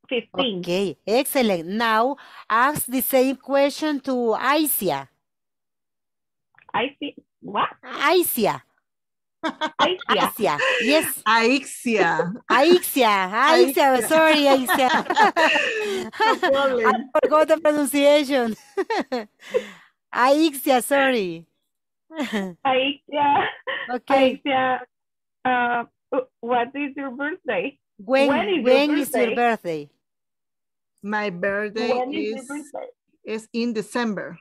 15. Okay, excellent. Now ask the same question to Aisia. Aisia, what? Aisia. Aixia. Aixia. Yes. Aixia. Aixia. Aixia. Sorry, Aixia. no I forgot the pronunciation. Aixia, sorry. Aisha. Aisha, uh, what is your birthday? When, is, your birthday? My birthday is, is in December.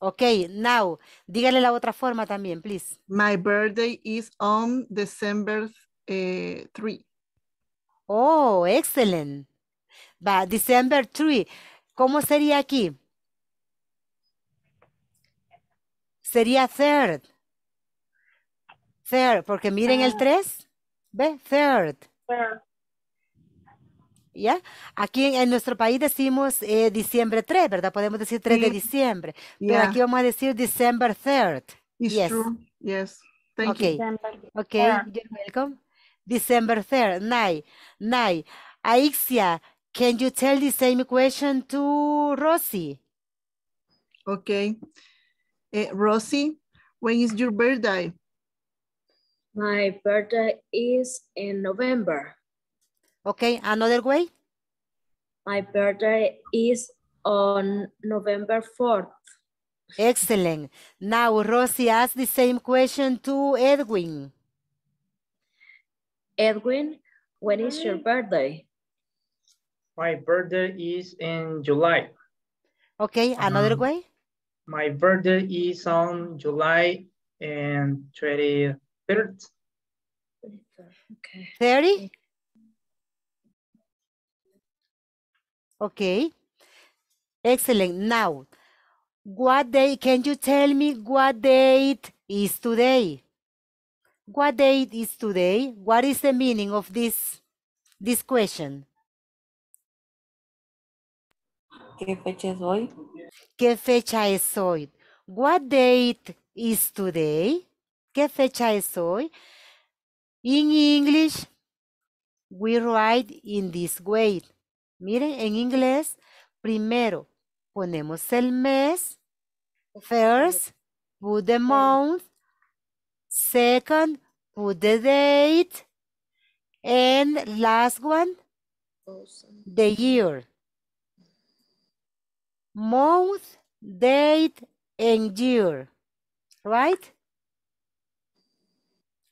Okay, now, dígale la otra forma también, please. My birthday is on December eh, 3. Oh, excellent. December 3. ¿Cómo sería aquí? sería third. Third, porque miren el 3. Ah. ¿Ve? Third. ¿Ya? Aquí en, nuestro país decimos eh, diciembre 3, ¿verdad? Podemos decir 3 de diciembre. Pero aquí vamos a decir December 3rd. It's yes. Yes. Thank you. Okay. You're welcome. December 3rd. Night. Night. Aixia, can you tell the same question to Rosie? Okay. Uh, eh, Rosie, when is your birthday? My birthday is in November. Okay, another way? My birthday is on November 4th. Excellent. Now, Rosie, ask the same question to Edwin. Edwin, when is your birthday? My birthday is in July. Okay, another um, way? My birthday is on July and 23rd. Okay. 30? Okay. Excellent. Now, what day, can you tell me what date is today? What date is today? What is the meaning of this, this question? ¿Qué fecha es hoy? ¿Qué fecha es hoy? What date is today? ¿Qué fecha es hoy? In English, we write in this way. Miren, en inglés, primero ponemos el mes. First, put the month. Second, put the date. And last one, the year month, date, and year. Right?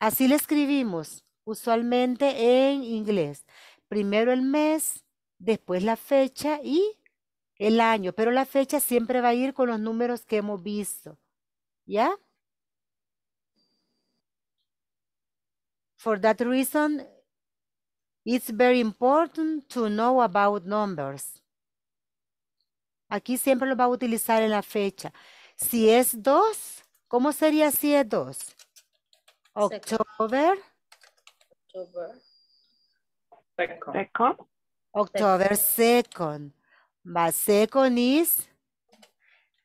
Así le escribimos usualmente en inglés. Primero el mes, después la fecha y el año. Pero la fecha siempre va a ir con los números que hemos visto. ¿Ya? For that reason, it's very important to know about numbers. Aquí siempre lo va a utilizar en la fecha. Si es 2, ¿cómo sería si es 2? October. October. Second. October second. Va, second is.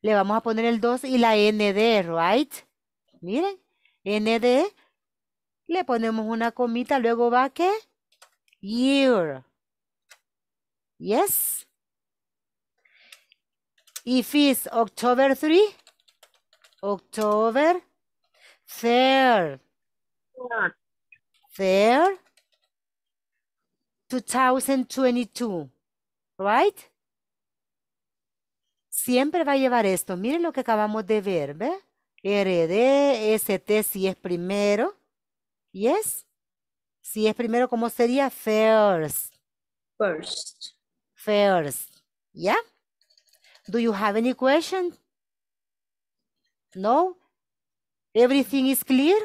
Le vamos a poner el 2 y la ND, right? Miren, ND. Le ponemos una comita, luego va, ¿qué? Year. Yes. If it's October 3, October 3rd. 2022, right? Siempre va a llevar esto. Miren lo que acabamos de ver, ¿ve? RD, ST si es primero. Yes. Si es primero, ¿cómo sería? First. First. First. ¿Ya? Yeah? Do you have any questions? No? Everything is clear?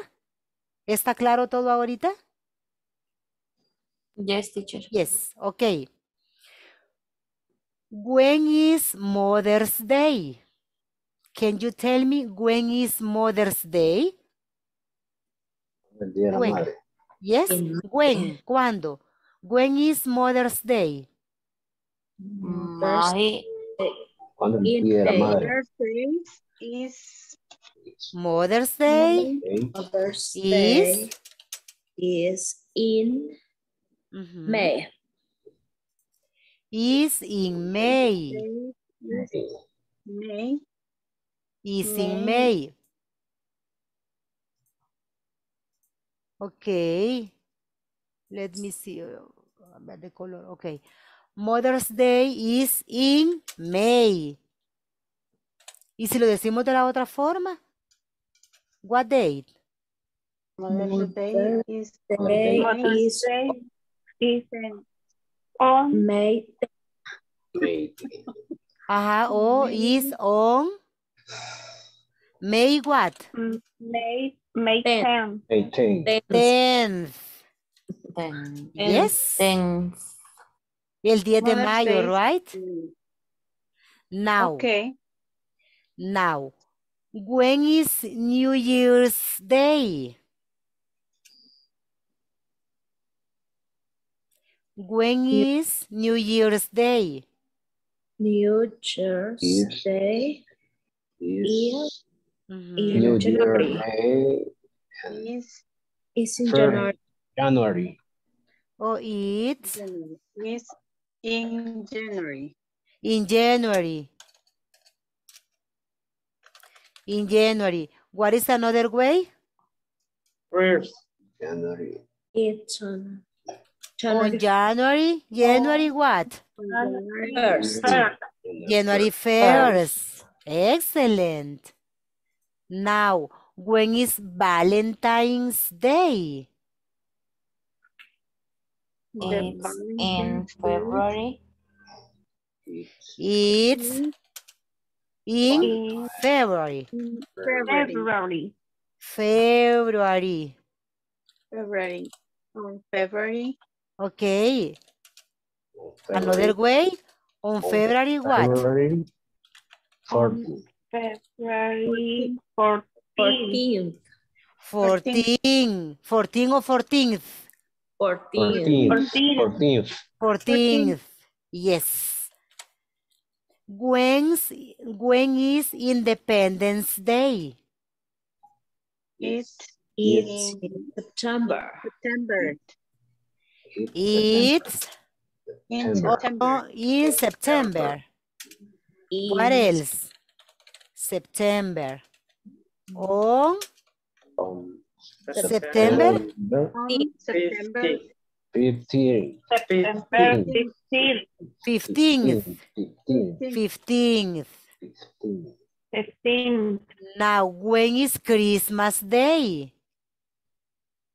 ¿Está claro todo ahorita? Yes, teacher. Yes, okay. When is Mother's Day? Can you tell me when is Mother's Day? El día madre. Yes, when, ¿cuándo? When is Mother's Day? Eh, In Mother's Day is Mother's Day. Mother's Day is in May. Is in May. May. Is May. in May. Okay. Let me see oh, about the color. Okay. Mother's Day is in May. Y si lo decimos de la otra forma, what date? Mother's Day is, Day is, is on May. Ajá, o is on May what? May, May 10. May 10. 10. 10. Yes. 10. th El 10 Mother's de mayo, Day. right? Mm. Now. Okay. Now. When is New Year's Day? When is New Year's Day? New Year's Day. Yes. Mm-hmm. New January. in January. January. Oh, it's? January. In January. In January. In January. What is another way? First. January. It's on January. On January? January what? January 1st. January 1st. Excellent. Now, when is Valentine's Day? It's in February. It's in February. February. February. February. February. Okay. Another way. On February what? February 14 February 14th. 14. or 14th. Fourteenth. Fourteenth. Fourteenth. Yes. When's, when is Independence Day? It is in September. September. It's in September. Oh, in September. In what else? September. Mm. On. September? September. Fifteenth. fifteen, fifteenth, fifteenth. Fifteenth. Now, when is Christmas Day?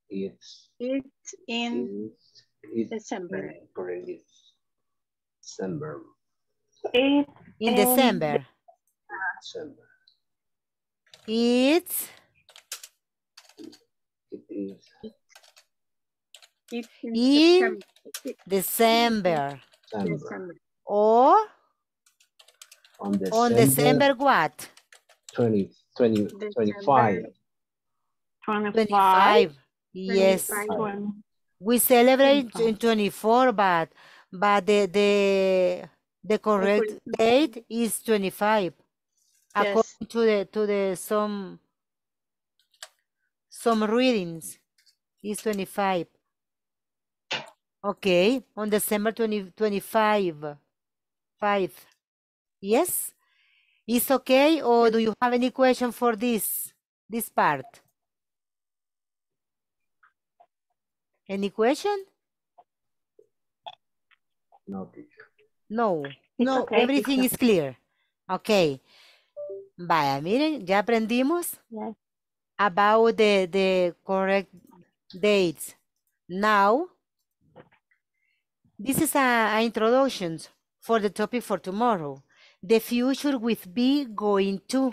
It's, it's in it's December. December. It's in December. December. It's it is. in, in December. December. December. Or? On December, on December what? 20, 20 December 25. 25. 25. Yes. 25. We celebrate 25. in 24, but but the the the correct date is 25 yes. according to the to the some some readings. It's 25. Okay, on December 20, 25. 5. Yes? It's okay or do you have any question for this, this part? Any question? No, teacher. No, no, okay, everything teacher. is clear. Okay. Vaya, miren, ya aprendimos. Yes about the, the correct dates. Now, this is an introduction for the topic for tomorrow. The future with be going to.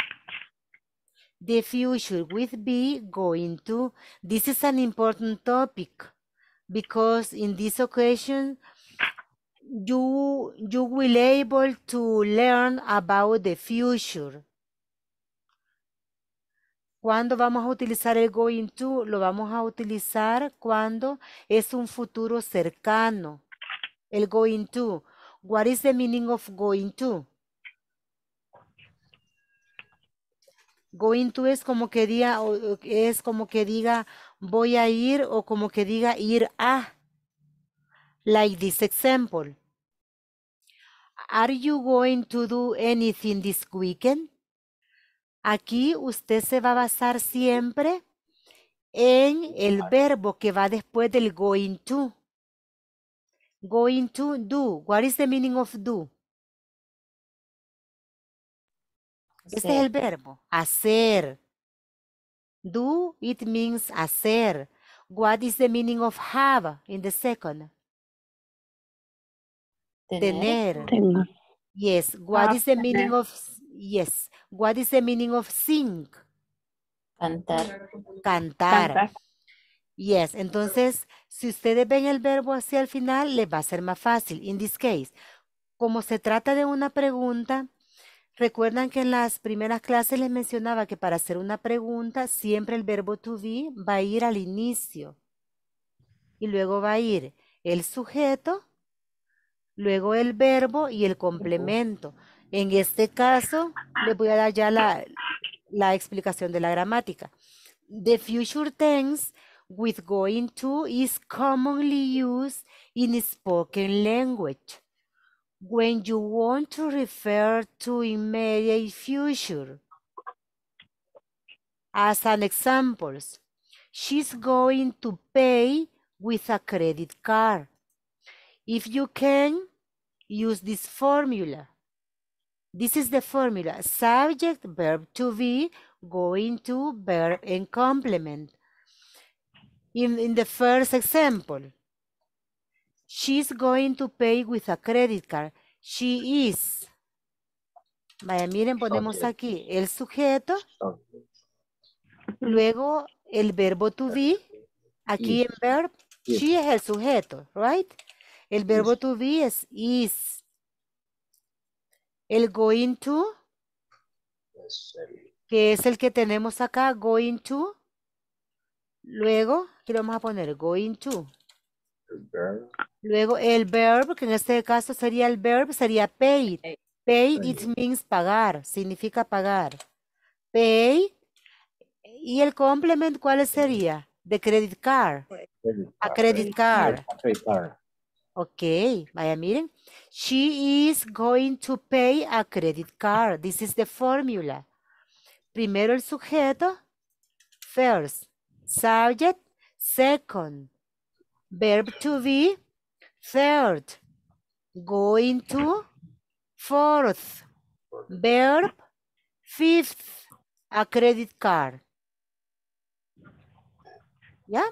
The future with be going to. This is an important topic because in this occasion, you, you will able to learn about the future ¿Cuándo vamos a utilizar el going to? Lo vamos a utilizar cuando es un futuro cercano. El going to. What is the meaning of going to? Going to es como que diga, es como que diga voy a ir o como que diga ir a. Like this example. Are you going to do anything this weekend? Aquí usted se va a basar siempre en el verbo que va después del going to. Going to do. What is the meaning of do? Este es el verbo. Hacer. Do, it means hacer. What is the meaning of have in the second? Tener. Tener. Yes. What is the meaning of Yes. What is the meaning of sing? Cantar. Cantar. Yes. Entonces, si ustedes ven el verbo hacia el final, les va a ser más fácil. In this case, como se trata de una pregunta, recuerdan que en las primeras clases les mencionaba que para hacer una pregunta, siempre el verbo to be va a ir al inicio. Y luego va a ir el sujeto, luego el verbo y el complemento. En este caso, les voy a dar ya la, la explicación de la gramática. The future tense with going to is commonly used in spoken language when you want to refer to immediate future. As an example, she's going to pay with a credit card. If you can, use this formula. This is the formula. Subject, verb to be, going to, verb and complement. In, the first example, she's going to pay with a credit card. She is. Vaya, miren, ponemos aquí el sujeto. Luego el verbo to be. Aquí en verb, she es el sujeto, right? El verbo to be es is. El going to, que es el que tenemos acá, going to. Luego, le vamos a poner going to. Luego el verb, que en este caso sería el verb, sería pay. Pay, it means pagar, significa pagar. Pay. ¿Y el complement cuál sería? De credit card. A credit card. Ok, vaya, miren. She is going to pay a credit card. This is the formula. Primero el sujeto, first. Subject, second. Verb to be, third. Going to, fourth. Verb, fifth. A credit card. Yeah?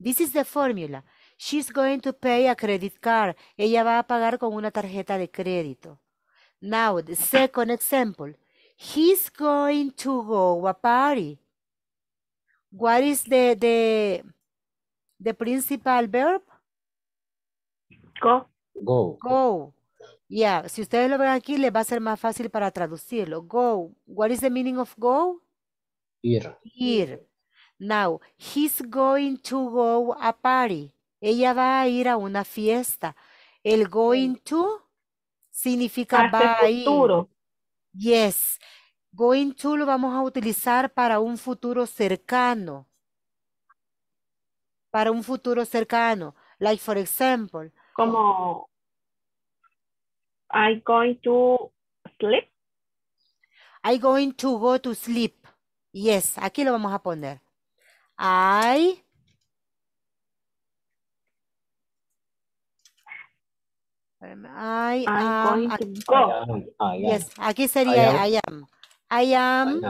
This is the formula. She's going to pay a credit card. Ella va a pagar con una tarjeta de crédito. Now, the second example. He's going to go a party. What is the, the, principal verb? Go. Go. Go. Yeah, si ustedes lo ven aquí, les va a ser más fácil para traducirlo. Go. What is the meaning of go? Ir. Ir. Now, he's going to go a party. Ella va a ir a una fiesta. El going to significa va a ir. Yes. Going to lo vamos a utilizar para un futuro cercano. Para un futuro cercano. Like for example. Como I going to sleep. I going to go to sleep. Yes, aquí lo vamos a poner. I I, Yes, aquí sería I am. I am. I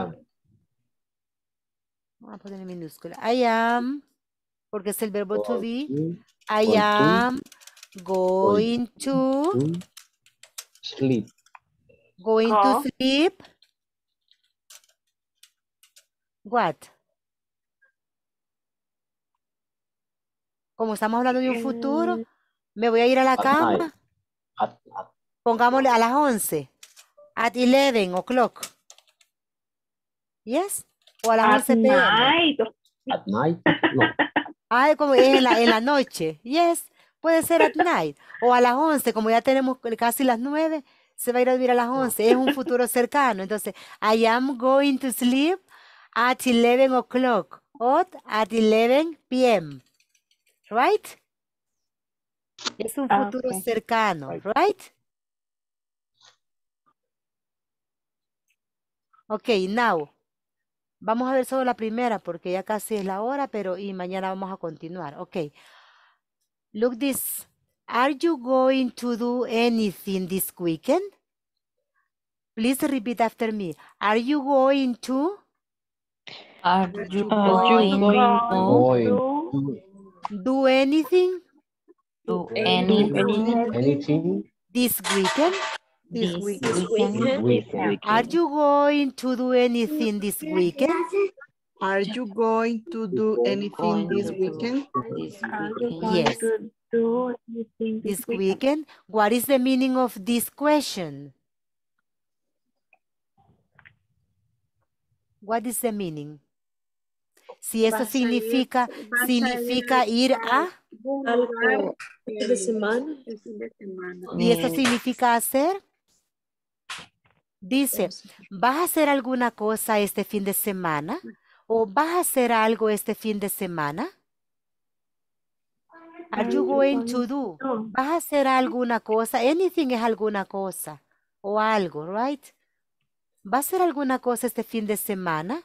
a poner en minúscula. I am, porque es el verbo to be. I am going to sleep. Going to oh. sleep. What? Como estamos hablando de un futuro, eh. me voy a ir a la cama. At, at. Pongámosle a las 11. At 11 o'clock. Yes? O a las at 11 pm. Night. At night. No. Ah, como es en la, en la noche. Yes. Puede ser at night. O a las 11, como ya tenemos casi las 9, se va a ir a dormir a las 11. Es un futuro cercano. Entonces, I am going to sleep at 11 o'clock. clock at 11 p.m. Right? Es un ah, futuro cercano, right? Ok, now. Vamos a ver solo la primera porque ya casi es la hora, pero y mañana vamos a continuar. Ok. Look this. Are you going to do anything this weekend? Please repeat after me. Are you going to? Are you, going to do anything? Do any, anything this weekend? This, Are you going to do anything this weekend? Are you going to do anything this weekend? Yes. Do anything this weekend? What is the meaning of this question? What is the meaning? Si eso significa, ir, significa ir a... Y eso significa hacer... Dice, ¿vas a hacer alguna cosa este fin de semana? ¿O vas a hacer algo este fin de semana? Are you going to do? ¿Vas a hacer alguna cosa? Anything es alguna cosa o algo, right? ¿Va a hacer alguna cosa este fin de semana?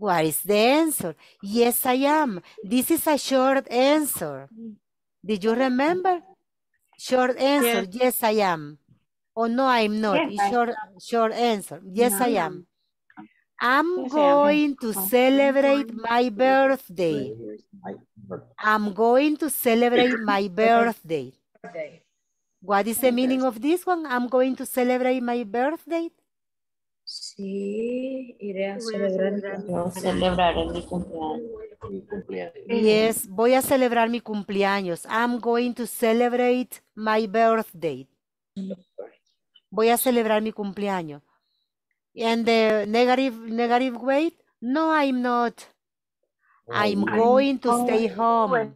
What is the answer? Yes, I am. This is a short answer. Did you remember? Short answer, yes, yes I am. Oh, no, I'm not. Yes, short, short answer, yes, no, I am. I'm yes, going to celebrate my birthday. I'm going to celebrate my birthday. What is the meaning of this one? I'm going to celebrate my birthday. Sí, iré a celebrar, a celebrar mi cumpleaños. Yes, voy a celebrar mi cumpleaños. I'm going to celebrate my birthday. Voy a celebrar mi cumpleaños. And the negative, negative weight? No, I'm not. Oh, I'm going to oh, stay home.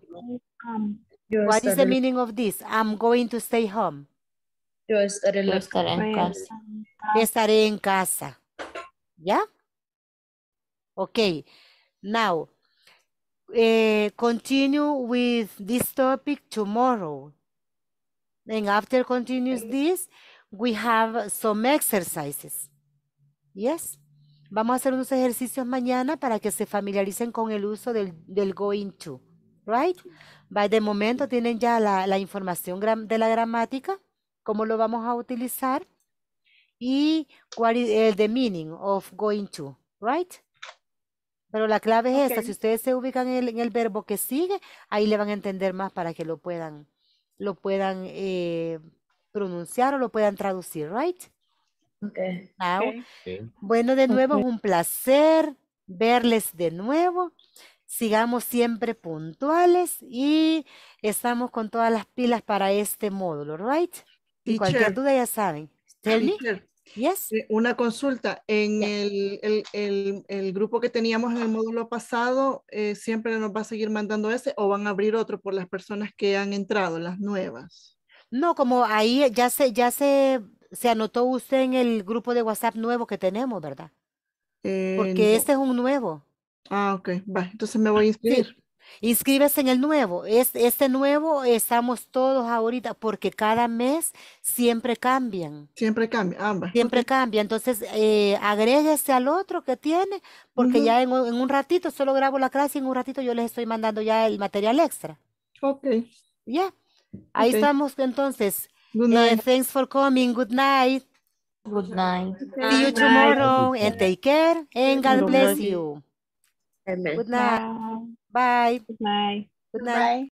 What is the meaning of this? I'm going to stay home. Yo estaré, en, casa. Estaré en casa. ¿Ya? Ok. Now, eh, continue with this topic tomorrow. And after continues this, we have some exercises. Yes? Vamos a hacer unos ejercicios mañana para que se familiaricen con el uso del, going to. Right? By the momento tienen ya la, la información de la gramática cómo lo vamos a utilizar y cuál es el the meaning of going to, right? Pero la clave es esta, si ustedes se ubican en el, verbo que sigue, ahí le van a entender más para que lo puedan, lo puedan eh, pronunciar o lo puedan traducir, right? Okay. Bueno, de nuevo es un placer verles de nuevo. Sigamos siempre puntuales y estamos con todas las pilas para este módulo, right? Y cualquier duda ya saben. Tell me. Yes. Eh, una consulta. En el, grupo que teníamos en el módulo pasado, eh, ¿siempre nos va a seguir mandando ese o van a abrir otro por las personas que han entrado, las nuevas? No, como ahí ya se, ya se, se anotó usted en el grupo de WhatsApp nuevo que tenemos, ¿verdad? Eh, Porque este es un nuevo. Ah, ok. entonces me voy a inscribir. Inscríbase en el nuevo. Es, este nuevo estamos todos ahorita porque cada mes siempre cambian. Siempre cambian, ambas. Siempre cambia. Entonces, eh, agréguese al otro que tiene porque ya en, un ratito, solo grabo la clase y en un ratito yo les estoy mandando ya el material extra. Ok. Ya. Ahí estamos entonces. Good eh, night. thanks for coming. Good night. Good night. See you tomorrow and take care and God bless you. Good night. Bye. Good night. Good night. Bye.